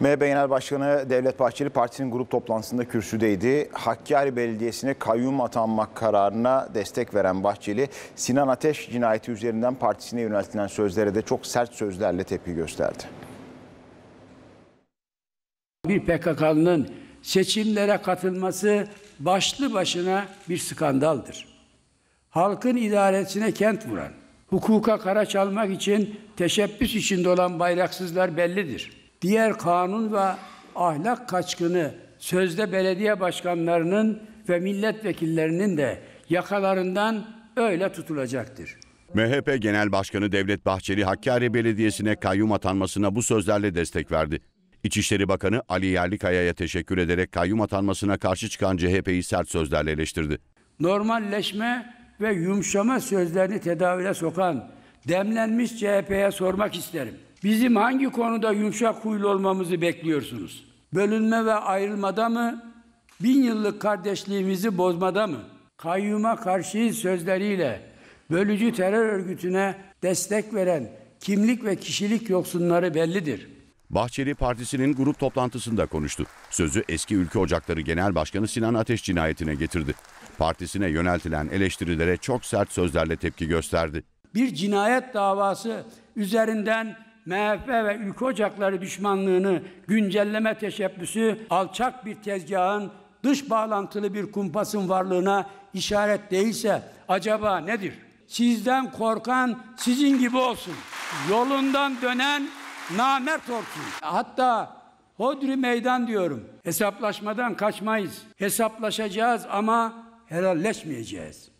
MHP Genel Başkanı Devlet Bahçeli partisinin grup toplantısında kürsüdeydi. Hakkari Belediyesi'ne kayyum atanmak kararına destek veren Bahçeli, Sinan Ateş cinayeti üzerinden partisine yöneltilen sözlere de çok sert sözlerle tepki gösterdi. Bir PKK'nın seçimlere katılması başlı başına bir skandaldır. Halkın idaresine kent vuran, hukuka kara çalmak için teşebbüs içinde olan bayraksızlar bellidir diğer kanun ve ahlak kaçkını sözde belediye başkanlarının ve milletvekillerinin de yakalarından öyle tutulacaktır. MHP Genel Başkanı Devlet Bahçeli Hakkari Belediyesi'ne kayyum atanmasına bu sözlerle destek verdi. İçişleri Bakanı Ali Yerlikaya'ya teşekkür ederek kayyum atanmasına karşı çıkan CHP'yi sert sözlerle eleştirdi. Normalleşme ve yumuşama sözlerini tedavüle sokan demlenmiş CHP'ye sormak isterim. Bizim hangi konuda yumuşak huylu olmamızı bekliyorsunuz? Bölünme ve ayrılmada mı? Bin yıllık kardeşliğimizi bozmada mı? Kayyuma karşı sözleriyle bölücü terör örgütüne destek veren kimlik ve kişilik yoksunları bellidir. Bahçeli Partisi'nin grup toplantısında konuştu. Sözü eski Ülke Ocakları Genel Başkanı Sinan Ateş cinayetine getirdi. Partisine yöneltilen eleştirilere çok sert sözlerle tepki gösterdi. Bir cinayet davası üzerinden MHP ve ülke ocakları düşmanlığını güncelleme teşebbüsü alçak bir tezgahın dış bağlantılı bir kumpasın varlığına işaret değilse acaba nedir? Sizden korkan sizin gibi olsun. Yolundan dönen namert olsun. Hatta hodri meydan diyorum. Hesaplaşmadan kaçmayız. Hesaplaşacağız ama helalleşmeyeceğiz.